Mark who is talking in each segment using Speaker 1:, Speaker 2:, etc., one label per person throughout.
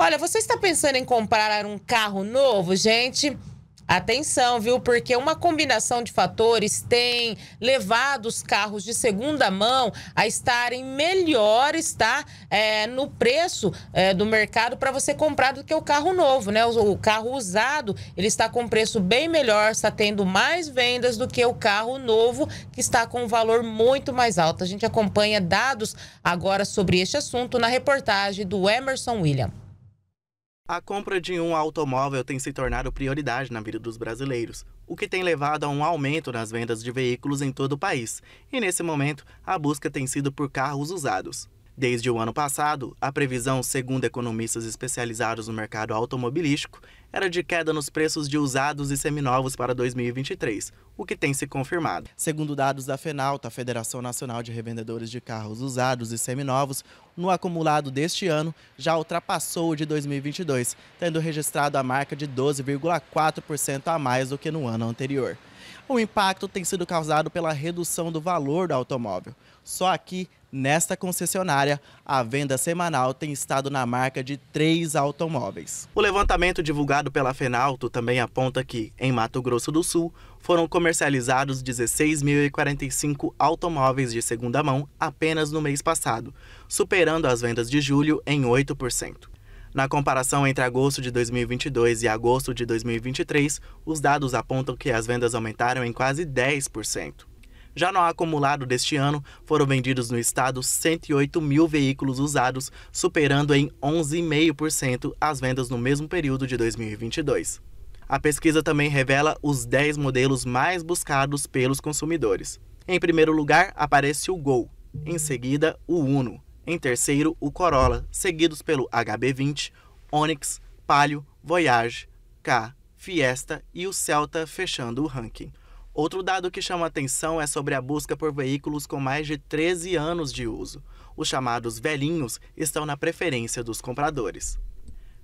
Speaker 1: Olha, você está pensando em comprar um carro novo, gente? Atenção, viu? Porque uma combinação de fatores tem levado os carros de segunda mão a estarem melhores, tá? É, no preço é, do mercado para você comprar do que o carro novo, né? O, o, carro usado, ele está com preço bem melhor, está tendo mais vendas do que o carro novo, que está com um valor muito mais alto. A gente acompanha dados agora sobre este assunto na reportagem do Emerson William.
Speaker 2: A compra de um automóvel tem se tornado prioridade na vida dos brasileiros, o que tem levado a um aumento nas vendas de veículos em todo o país. E nesse momento, a busca tem sido por carros usados. Desde o ano passado, a previsão, segundo economistas especializados no mercado automobilístico, era de queda nos preços de usados e seminovos para 2023, o que tem se confirmado. Segundo dados da FENALTA, a Federação Nacional de Revendedores de Carros Usados e Seminovos, no acumulado deste ano, já ultrapassou o de 2022, tendo registrado a marca de 12,4% a mais do que no ano anterior. O impacto tem sido causado pela redução do valor do automóvel. Só aqui, nesta concessionária, a venda semanal tem estado na marca de três automóveis. O levantamento divulgado pela Fenalto também aponta que, em Mato Grosso do Sul, foram comercializados 16.045 automóveis de segunda mão apenas no mês passado, superando as vendas de julho em 8%. Na comparação entre agosto de 2022 e agosto de 2023, os dados apontam que as vendas aumentaram em quase 10%. Já no acumulado deste ano, foram vendidos no estado 108 mil veículos usados, superando em 11,5% as vendas no mesmo período de 2022. A pesquisa também revela os 10 modelos mais buscados pelos consumidores. Em primeiro lugar, aparece o Gol, em seguida, o Uno, em terceiro, o Corolla, seguidos pelo HB20, Onix, Palio, Voyage, K, Fiesta e o Celta fechando o ranking. Outro dado que chama atenção é sobre a busca por veículos com mais de 13 anos de uso. Os chamados velhinhos estão na preferência dos compradores.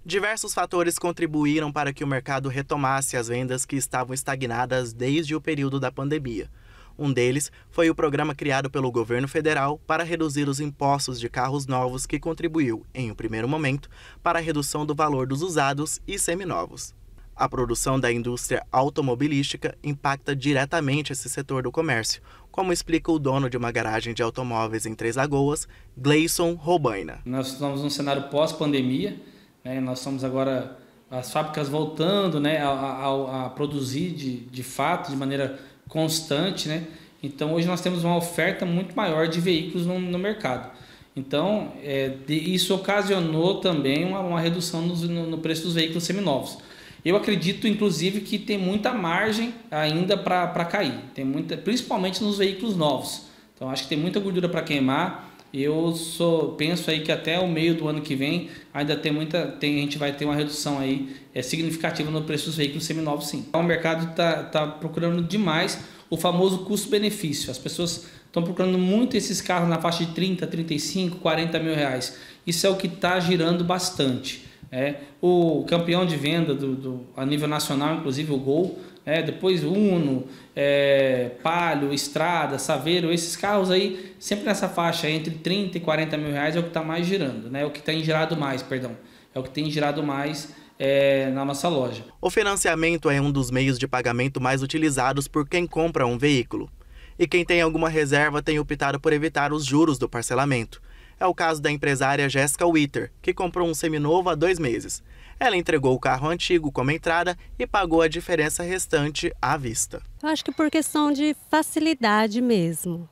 Speaker 2: Diversos fatores contribuíram para que o mercado retomasse as vendas que estavam estagnadas desde o período da pandemia. Um deles foi o programa criado pelo governo federal para reduzir os impostos de carros novos, que contribuiu, em um primeiro momento, para a redução do valor dos usados e seminovos. A produção da indústria automobilística impacta diretamente esse setor do comércio, como explica o dono de uma garagem de automóveis em Três Lagoas, Gleison Robaina. Nós estamos num cenário pós-pandemia,
Speaker 3: né? nós estamos agora as fábricas voltando né? a, a, a produzir de, de fato, de maneira constante, né? Então hoje nós temos uma oferta muito maior de veículos no, no mercado. Então é, de, isso ocasionou também uma, uma redução no, no, no, preço dos veículos seminovos. Eu acredito, inclusive, que tem muita margem ainda para cair, tem muita, principalmente nos veículos novos. Então acho que tem muita gordura para queimar. Eu sou, penso aí que até o meio do ano que vem ainda tem muita, tem, a gente vai ter uma redução aí é significativa no preço dos veículos seminovos, sim. Então, o mercado está tá procurando demais o famoso custo-benefício. As pessoas estão procurando muito esses carros na faixa de 30, 35, 40 mil reais. Isso é o que está girando bastante. É, o campeão de venda do, do, a nível nacional, inclusive o Gol, né? depois Uno, é, Palio, Estrada, Saveiro, esses carros aí, sempre nessa faixa entre 30 e 40 mil reais é o que está mais girando, né? É o que tem tá girado mais, perdão. É o que tem
Speaker 2: girado mais é, na nossa loja. O financiamento é um dos meios de pagamento mais utilizados por quem compra um veículo. E quem tem alguma reserva tem optado por evitar os juros do parcelamento. É o caso da empresária Jessica Witter, que comprou um seminovo há dois meses. Ela entregou o carro antigo como entrada e pagou a diferença restante à vista.
Speaker 4: Eu acho que por questão de facilidade mesmo.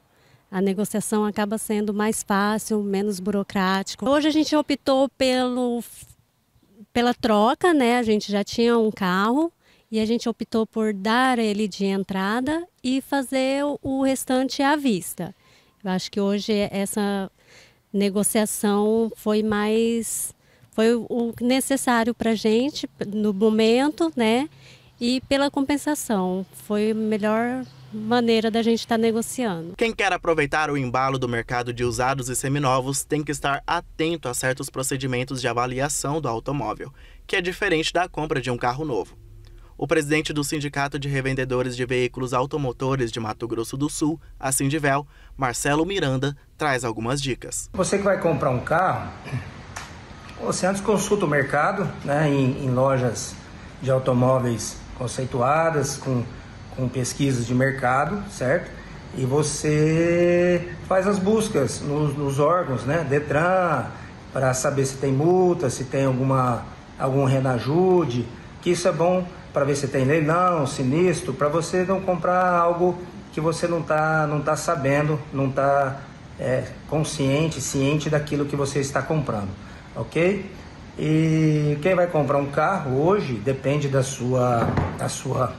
Speaker 4: A negociação acaba sendo mais fácil, menos burocrático. Hoje a gente optou pelo, pela troca, né? A gente já tinha um carro e a gente optou por dar ele de entrada e fazer o restante à vista. Eu acho que hoje essa negociação foi mais foi o necessário para a gente no momento, né? E pela compensação foi a melhor maneira da gente estar tá negociando.
Speaker 2: Quem quer aproveitar o embalo do mercado de usados e seminovos tem que estar atento a certos procedimentos de avaliação do automóvel, que é diferente da compra de um carro novo. O presidente do Sindicato de Revendedores de Veículos Automotores de Mato Grosso do Sul, a Sindivel, Marcelo Miranda, traz algumas dicas.
Speaker 1: Você que vai comprar um carro, você antes consulta o mercado, né, em, em lojas de automóveis conceituadas, com, com pesquisas de mercado, certo? E você faz as buscas nos, nos órgãos, né, Detran, para saber se tem multa, se tem alguma algum renajude, que isso é bom para ver se tem leilão, sinistro, para você não comprar algo que você não está não tá sabendo, não está é, consciente, ciente daquilo que você está comprando, ok? E quem vai comprar um carro hoje depende da sua, da sua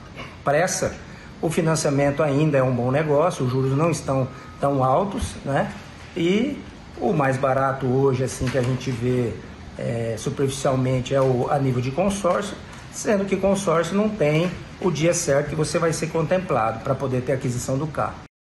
Speaker 1: pressa. O financiamento ainda é um bom negócio, os juros não estão tão altos, né? E o mais barato hoje, assim que a gente vê é, superficialmente, é o a nível de consórcio sendo que consórcio não tem o dia certo que você vai ser contemplado para poder ter aquisição do carro.